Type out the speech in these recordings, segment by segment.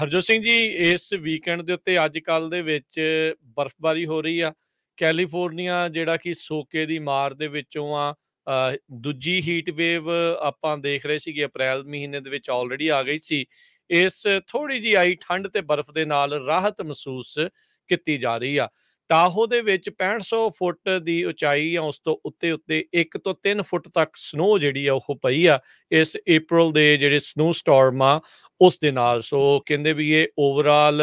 ਹਰਜੋਤ ਸਿੰਘ ਜੀ ਇਸ ਵੀਕਐਂਡ ਦੇ ਉੱਤੇ ਅੱਜ ਕੱਲ ਦੇ ਵਿੱਚ ਬਰਫ਼ਬਾਰੀ ਹੋ ਰਹੀ ਆ ਕੈਲੀਫੋਰਨੀਆ ਜਿਹੜਾ ਕਿ ਸੋਕੇ ਦੀ ਮਾਰ ਦੇ ਵਿੱਚੋਂ ਆ ਦੂਜੀ ਹੀਟ ਵੇਵ ਆਪਾਂ ਦੇਖ ਰਹੇ ਸੀਗੇ ਅਪ੍ਰੈਲ ਮਹੀਨੇ ਦੇ ਵਿੱਚ ਆਲਰੇਡੀ ਆ ਗਈ ਸੀ ਇਸ ਥੋੜੀ ਜੀ ਆਈ ਠੰਡ ਤੇ ਬਰਫ਼ ਦੇ ਨਾਲ ਰਾਹਤ ਮਹਿਸੂਸ ਕੀਤੀ ਜਾ ਰਹੀ ਆ ਟਾਹੋ ਦੇ ਵਿੱਚ 6500 ਫੁੱਟ ਦੀ ਉਚਾਈ ਆ ਉਸ ਤੋਂ ਉੱਤੇ ਉੱਤੇ 1 ਤੋਂ 3 ਫੁੱਟ ਤੱਕ ਸਨੋ ਜਿਹੜੀ ਆ ਉਹ ਪਈ ਆ ਇਸ April ਦੇ ਜਿਹੜੇ ਸਨੋ ਸਟਾਰਮ ਆ ਉਸ ਦੇ ਨਾਲ ਸੋ ਕਹਿੰਦੇ ਵੀ ਇਹ ਓਵਰਆਲ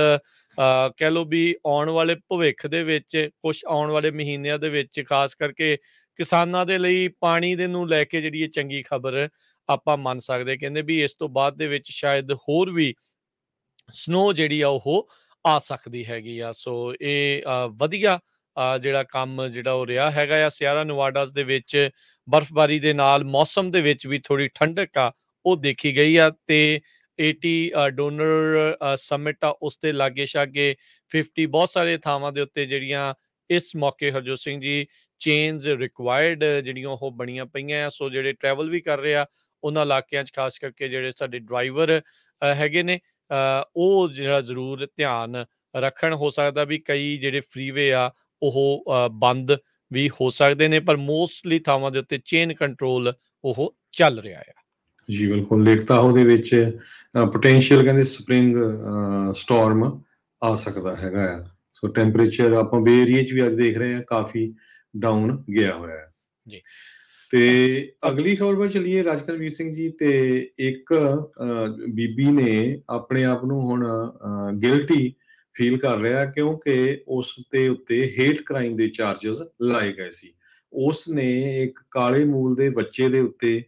ਕਹਿ ਲੋ ਵੀ ਆਉਣ ਵਾਲੇ ਭਵਿੱਖ ਦੇ ਵਿੱਚ ਕੁਝ ਆਉਣ ਵਾਲੇ ਮਹੀਨਿਆਂ ਦੇ ਵਿੱਚ ਖਾਸ ਕਰਕੇ ਕਿਸਾਨਾਂ ਦੇ ਲਈ ਪਾਣੀ ਦੇ ਨੂੰ ਲੈ ਕੇ ਜਿਹੜੀ ਇਹ ਚੰਗੀ ਖਬਰ ਆਪਾਂ ਮੰਨ ਸਕਦੇ ਕਹਿੰਦੇ ਵੀ ਇਸ ਤੋਂ ਬਾਅਦ ਦੇ ਵਿੱਚ ਸ਼ਾਇਦ ਹੋਰ ਵੀ ਸਨੋ ਜਿਹੜੀ ਆ ਉਹ ਆ ਸਕਦੀ ਹੈਗੀ ਆ ਸੋ ਇਹ ਵਧੀਆ ਜਿਹੜਾ ਕੰਮ ਜਿਹੜਾ ਉਹ ਰਿਹਾ ਹੈਗਾ ਆ ਸਿਆਰਾ ਨਵਾਡਾਸ ਦੇ ਵਿੱਚ ਬਰਫ਼ਬਾਰੀ ਦੇ ਨਾਲ ਮੌਸਮ ਦੇ ਵਿੱਚ ਵੀ ਥੋੜੀ ਠੰਡਕ ਆ ਉਹ ਦੇਖੀ ਗਈ ਆ ਤੇ 80 ਡੋਨਰ ਸਮਿਟ ਆ ਉਸ ਤੇ ਲਾਗੇ ਛਾਗੇ 50 ਬਹੁਤ ਸਾਰੇ ਥਾਵਾਂ ਦੇ ਉੱਤੇ ਜਿਹੜੀਆਂ ਇਸ ਮੌਕੇ ਹਰਜੋਤ ਸਿੰਘ ਜੀ ਚੇਂਜ ਰਿਕੁਆਇਰਡ ਜਿਹੜੀਆਂ ਉਹ ਬਣੀਆਂ ਪਈਆਂ ਆ ਸੋ ਜਿਹੜੇ ਟਰੈਵਲ ਵੀ ਕਰ ਰਹੇ ਆ ਉਹਨਾਂ ਇਲਾਕਿਆਂ 'ਚ ਖਾਸ ਕਰਕੇ ਜਿਹੜੇ ਸਾਡੇ ਡਰਾਈਵਰ ਹੈਗੇ ਨੇ ਉਹ ਜਿਹੜਾ ਜ਼ਰੂਰ ਧਿਆਨ ਰੱਖਣ ਹੋ ਸਕਦਾ ਵੀ ਕਈ ਜਿਹੜੇ ਫ੍ਰੀਵੇ ਆ ਉਹ ਬੰਦ ਵੀ ਹੋ ਸਕਦੇ ਨੇ ਪਰ ਮੋਸਟਲੀ ਥਾਵਾਂ ਦੇ ਉੱਤੇ ਚੇਨ ਕੰਟਰੋਲ ਉਹ ਚੱਲ ਰਿਹਾ ਆ ਜੀ ਬਿਲਕੁਲ ਲੇਖਤਾ ਉਹਦੇ ਵਿੱਚ ਪੋਟੈਂਸ਼ੀਅਲ ਕਹਿੰਦੇ ਸਪ੍ਰਿੰਗ ਸਟਾਰਮ ਆ ਸਕਦਾ ਹੈਗਾ ਆ ਸੋ ਟੈਂਪਰੇਚਰ ਆਪਾਂ ਬੇ ਏਰੀਆ 'ਚ ਵੀ ਅੱਜ ਦੇਖ ਰਹੇ ਆ ਕਾਫੀ ਡਾਊਨ ਗਿਆ ਹੋਇਆ ਹੈ ਜੀ ਤੇ ਅਗਲੀ ਖਬਰ ਵੱਲ ਚਲੀਏ ਰਾਜਕਰਮੀਰ ਸਿੰਘ ਜੀ ਤੇ ਇੱਕ ਬੀਬੀ ਨੇ ਆਪਣੇ ਆਪ ਨੂੰ ਹੁਣ ਗਿਲਟੀ ਫੀਲ ਕਰ ਰਿਹਾ ਕਿਉਂਕਿ ਉਸ ਤੇ ਉੱਤੇ ਹੇਟ ਕ੍ਰਾਈਮ ਦੇ ਚਾਰजेस ਲਾਏ ਗਏ ਸੀ ਉਸ ਨੇ ਇੱਕ ਕਾਲੇ ਮੂਲ ਦੇ ਬੱਚੇ ਦੇ ਉੱਤੇ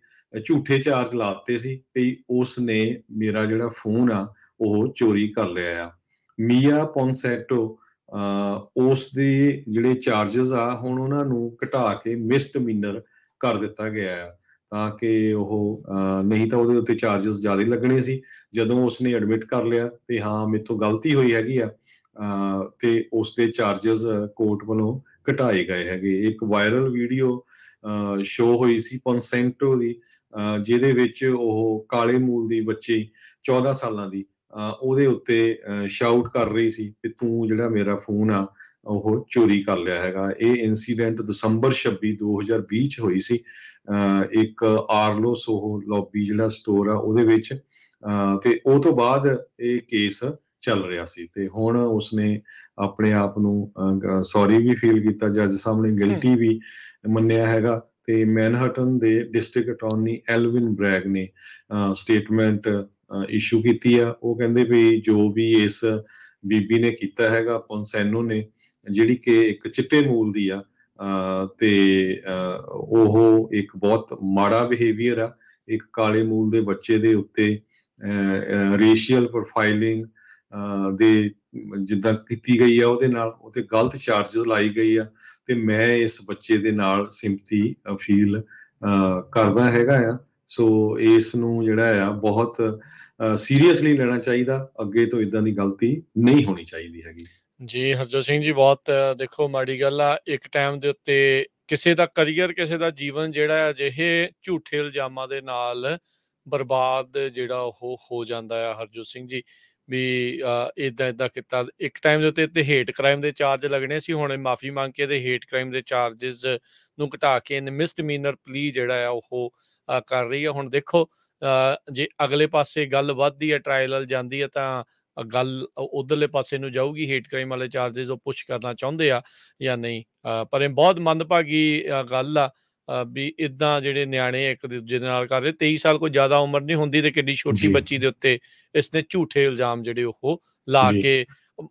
ਝੂਠੇ ਚਾਰਜ ਲਾਤੇ ਸੀ ਕਿ ਉਸ ਨੇ ਮੇਰਾ ਜਿਹੜਾ ਫੋਨ ਆ ਉਹ ਚੋਰੀ ਕਰ ਲਿਆ ਆ ਮੀਆ ਪੌਂਸੈਟੋ ਉਸ ਦੇ ਜਿਹੜੇ ਚਾਰजेस ਆ ਹੁਣ ਉਹਨਾਂ ਨੂੰ ਘਟਾ ਕੇ ਮਿਨਰ ਕਰ ਦਿੱਤਾ ਗਿਆ ਆ ਤਾਂ ਕਿ ਉਹ ਨਹੀਂ ਤਾਂ ਉਹਦੇ ਉੱਤੇ ਚਾਰजेस ਜ਼ਿਆਦਾ ਲੱਗਣੇ ਸੀ ਜਦੋਂ ਉਸ ਨੇ ਐਡਮਿਟ ਕਰ ਲਿਆ ਤੇ ਹਾਂ ਮੇਥੋਂ ਗਲਤੀ ਹੋਈ ਹੈਗੀ ਆ ਤੇ ਉਸ ਦੇ ਚਾਰजेस ਕੋਰਟ ਵੱਲੋਂ ਘਟਾਏ ਗਏ ਹੈਗੇ ਇੱਕ ਵਾਇਰਲ ਵੀਡੀਓ ਸ਼ੋ ਹੋਈ ਸੀ ਪੌਂਸੈਂਟੋ ਦੀ ਜਿਹਦੇ ਵਿੱਚ ਉਹ ਕਾਲੇ ਮੂਲ ਦੀ ਬੱਚੀ 14 ਸਾਲਾਂ ਦੀ ਉਹਦੇ ਉੱਤੇ ਸ਼ਾਊਟ ਕਰ ਰਹੀ ਸੀ ਕਿ ਤੂੰ ਜਿਹੜਾ ਮੇਰਾ ਫੋਨ ਆ ਉਹ ਚੋਰੀ ਕਰ ਲਿਆ ਹੈਗਾ ਇਹ ਇਨਸੀਡੈਂਟ ਦਸੰਬਰ 26 2020 ਚ ਹੋਈ ਸੀ ਇੱਕ ਆਰਲੋ ਸੋਹੋ ਲੌਬੀ ਜਿਹੜਾ ਸਟੋਰ ਆ ਉਹਦੇ ਵਿੱਚ ਤੇ ਉਹ ਤੋਂ ਬਾਅਦ ਇਹ ਕੇਸ ਚੱਲ ਰਿਹਾ ਸੀ ਤੇ ਹੁਣ ਉਸਨੇ ਆਪਣੇ ਆਪ ਨੂੰ ਸੌਰੀ ਵੀ ਫੀਲ ਕੀਤਾ ਜੱਜ ਸਾਹਮਣੇ ਗਿਲਟੀ ਵੀ ਮੰਨਿਆ ਹੈਗਾ ਤੇ ਮੈਨਹਟਨ ਦੇ ਡਿਸਟ੍ਰਿਕਟ ਅਟਾਰਨੀ ਐਲਵਿਨ ਬ੍ਰੈਗ ਨੇ ਸਟੇਟਮੈਂਟ ਇਸ਼ੂ ਕੀਤੀ ਆ ਉਹ ਕਹਿੰਦੇ ਵੀ ਜੋ ਵੀ ਇਸ ਬੀਬੀ ਨੇ ਕੀਤਾ ਹੈਗਾ ਪੌਂਸੈਨੋ ਨੇ ਜਿਹੜੀ ਕਿ ਇੱਕ ਚਿੱਟੇ ਮੂਲ ਦੀ ਆ ਤੇ ਉਹ ਇੱਕ ਬਹੁਤ ਮਾੜਾ ਬਿਹੇਵੀਅਰ ਆ ਇੱਕ ਕਾਲੇ ਮੂਲ ਦੇ ਬੱਚੇ ਦੇ ਉੱਤੇ ਰੇਸ਼ੀਅਲ ਪ੍ਰੋਫਾਈਲਿੰਗ ਦੇ ਜਿੱਦਾਂ ਕੀਤੀ ਗਈ ਆ ਉਹਦੇ ਨਾਲ ਉਹਤੇ ਗਲਤ ਚਾਰजेस ਲਾਈ ਗਈ ਆ ਤੇ ਮੈਂ ਇਸ ਬੱਚੇ ਦੇ ਨਾਲ ਸਿੰਪਥੀ ਫੀਲ ਕਰਦਾ ਹੈਗਾ ਆ ਸੋ ਇਸ ਨੂੰ ਜਿਹੜਾ ਆ ਬਹੁਤ ਸੀਰੀਅਸਲੀ ਲੈਣਾ ਚਾਹੀਦਾ ਅੱਗੇ ਤੋਂ ਇਦਾਂ ਦੀ ਗਲਤੀ ਨਹੀਂ ਹੋਣੀ ਚਾਹੀਦੀ ਹੈਗੀ ਜੀ ਹਰਜੋਤ ਸਿੰਘ ਜੀ ਬਹੁਤ ਦੇਖੋ ਮਾੜੀ ਗੱਲ ਆ ਇੱਕ ਟਾਈਮ ਦੇ ਉੱਤੇ ਕਿਸੇ ਦਾ ਕੈਰੀਅਰ ਕਿਸੇ ਦਾ ਜੀਵਨ ਜਿਹੜਾ ਅਜਿਹੇ ਝੂਠੇ ਇਲਜ਼ਾਮਾਂ ਦੇ ਨਾਲ ਬਰਬਾਦ ਜਿਹੜਾ ਉਹ ਹੋ ਜਾਂਦਾ ਆ ਹਰਜੋਤ ਸਿੰਘ ਜੀ ਵੀ ਇਦਾਂ ਇਦਾਂ ਕੀਤਾ ਇੱਕ ਟਾਈਮ ਦੇ ਉੱਤੇ ਤੇ ਹੇਟ ਕ੍ਰਾਈਮ ਦੇ ਚਾਰਜ ਲੱਗਣੇ ਸੀ ਹੁਣ ਮਾਫੀ ਮੰਗ ਕੇ ਤੇ ਹੇਟ ਕ੍ਰਾਈਮ ਦੇ ਚਾਰजेस ਨੂੰ ਘਟਾ ਕੇ ਇਹਨ ਮਿਸਡਮੀਨਰ ਪਲੀ ਜਿਹੜਾ ਆ ਉਹ ਕਰ ਰਹੀ ਹੈ ਹੁਣ ਦੇਖੋ ਜੇ ਅਗਲੇ ਪਾਸੇ ਗੱਲ ਵੱਧਦੀ ਹੈ ਟ੍ਰਾਇਲ ਵੱਲ ਜਾਂਦੀ ਹੈ ਤਾਂ ਗੱਲ ਉਧਰਲੇ ਪਾਸੇ ਨੂੰ ਜਾਊਗੀ ਹੇਟ ਕ੍ਰਾਈਮ ਵਾਲੇ ਚਾਰजेस ਉਹ ਪੁੱਛ ਕਰਨਾ ਚਾਹੁੰਦੇ ਆ ਜਾਂ ਨਹੀਂ ਪਰ ਇਹ ਬਹੁਤ ਮੰਦਭਾਗੀ ਗੱਲ ਆ ਵੀ ਇਦਾਂ ਜਿਹੜੇ ਨਿਆਣੇ ਇੱਕ ਦੂਜੇ ਨਾਲ ਕਰ ਰਹੇ 23 ਸਾਲ ਕੋਈ ਜ਼ਿਆਦਾ ਉਮਰ ਨਹੀਂ ਹੁੰਦੀ ਤੇ ਕਿੰਨੀ ਛੋਟੀ ਬੱਚੀ ਦੇ ਉੱਤੇ ਇਸ ਨੇ ਝੂਠੇ ਇਲਜ਼ਾਮ ਜਿਹੜੇ ਉਹ ਲਾ ਕੇ